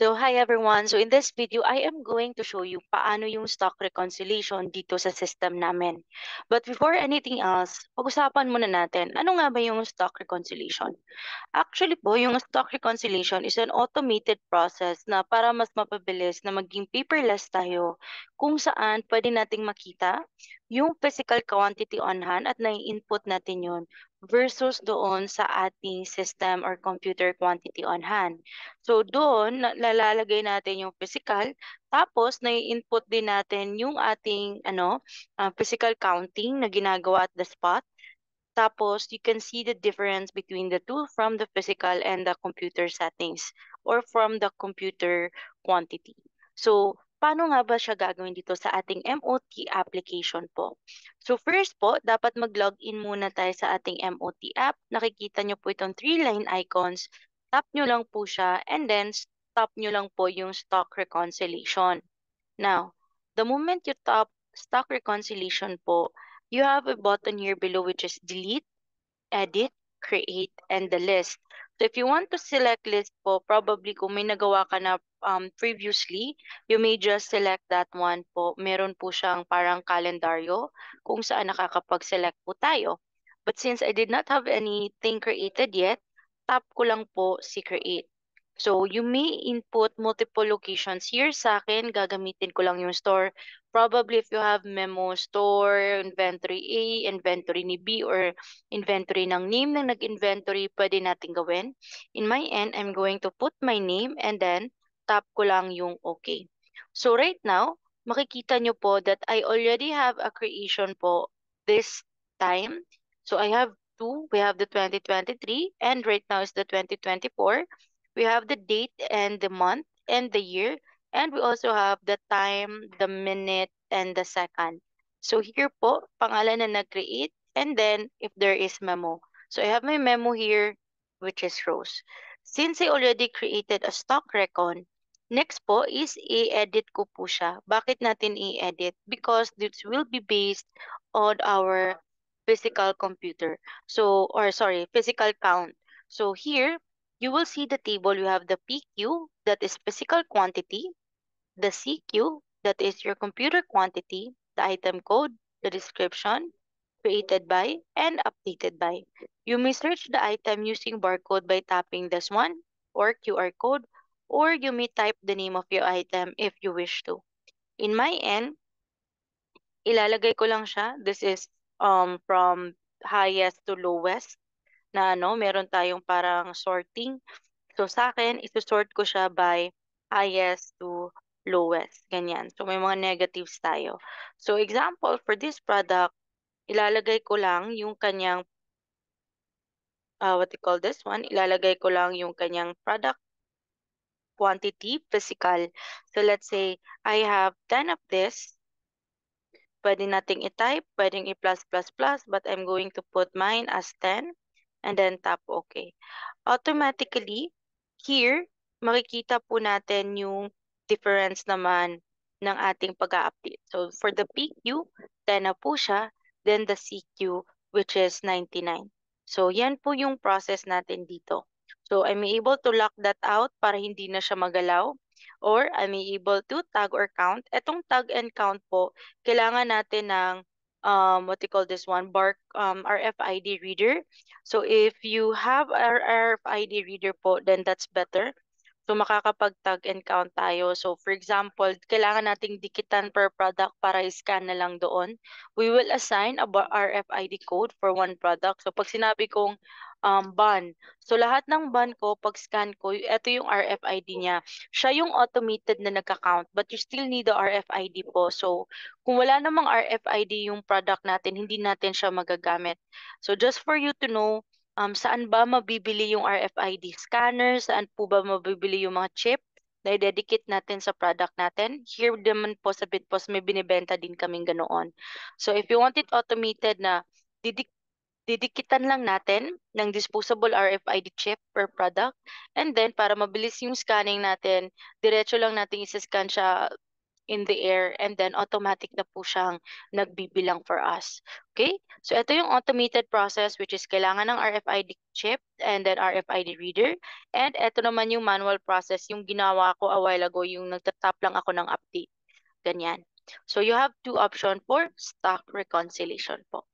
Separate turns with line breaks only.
So, hi everyone. So, in this video, I am going to show you paano yung stock reconciliation dito sa system namin. But before anything else, pag-usapan muna natin, ano nga ba yung stock reconciliation? Actually po, yung stock reconciliation is an automated process na para mas mapabilis na maging paperless tayo kung saan pwede nating makita yung physical quantity on hand at nai-input natin yun versus doon sa ating system or computer quantity on hand. So doon, lalagay natin yung physical, tapos nai-input din natin yung ating ano uh, physical counting na ginagawa at the spot. Tapos, you can see the difference between the two from the physical and the computer settings or from the computer quantity. So, Paano nga ba siya gagawin dito sa ating MOT application po? So first po, dapat mag-login muna tayo sa ating MOT app. Nakikita nyo po itong three-line icons. Tap nyo lang po siya and then tap nyo lang po yung stock reconciliation. Now, the moment you tap stock reconciliation po, you have a button here below which is delete, edit, create, and the list. So if you want to select list po, probably kung may nagawa ka na um, previously, you may just select that one po. Meron po siyang parang kalendaryo kung saan nakakapag-select po tayo. But since I did not have anything created yet, tap ko lang po si create. So, you may input multiple locations. Here sa akin, gagamitin ko lang yung store. Probably if you have memo store, inventory A, inventory ni B, or inventory ng name ng nag-inventory, pwede natin gawin. In my end, I'm going to put my name and then tap ko lang yung OK. So, right now, makikita nyo po that I already have a creation po this time. So, I have two. We have the 2023 and right now is the 2024. We have the date and the month and the year. And we also have the time, the minute, and the second. So here po, pangalan na nag-create. And then if there is memo. So I have my memo here, which is Rose. Since I already created a stock recon, next po is i-edit ko po siya. Bakit natin i-edit? Because this will be based on our physical computer. So, or sorry, physical count. So here, you will see the table. You have the PQ, that is physical quantity, the CQ, that is your computer quantity, the item code, the description, created by, and updated by. You may search the item using barcode by tapping this one or QR code, or you may type the name of your item if you wish to. In my end, ilalagay ko lang siya. This is um, from highest to lowest. na ano, meron tayong parang sorting. So sa akin, isusort ko siya by highest to lowest. Ganyan. So may mga negatives tayo. So example, for this product, ilalagay ko lang yung kanyang, uh, what you call this one, ilalagay ko lang yung kanyang product quantity, physical. So let's say, I have 10 of this. Pwede nating i-type, pwedeng i-plus, plus, plus, but I'm going to put mine as 10 and then tap OK. Automatically, here, makikita po natin yung difference naman ng ating pag update So, for the PQ, 10 na po siya. Then, the CQ, which is 99. So, yan po yung process natin dito. So, I'm able to lock that out para hindi na siya magalaw. Or, I'm able to tag or count. Etong tag and count po, kailangan natin ng um, what they call this one, BARC um, RFID reader. So if you have RFID reader po, then that's better So makakapag-tag and count tayo. So for example, kailangan nating dikitan per product para scan na lang doon. We will assign a RFID code for one product. So pag sinabi kong um, ban, so lahat ng ban ko, pag scan ko, ito yung RFID niya. Siya yung automated na nagka-count but you still need the RFID po. So kung wala namang RFID yung product natin, hindi natin siya magagamit. So just for you to know, um, saan ba mabibili yung RFID scanner, saan po ba mabibili yung mga chip na i-dedicate natin sa product natin. Here naman po sa Bitpos, may binibenta din kaming ganoon. So if you want it automated na didik didikitan lang natin ng disposable RFID chip per product. And then, para mabilis yung scanning natin, diretso lang natin isa-scan siya in the air and then automatic na po siyang nagbibilang for us. Okay? So ito yung automated process which is kailangan ng RFID chip and then RFID reader. And ito naman yung manual process, yung ginawa ko a while ago, yung nagtatap lang ako ng update. Ganyan. So you have two options for stock reconciliation po.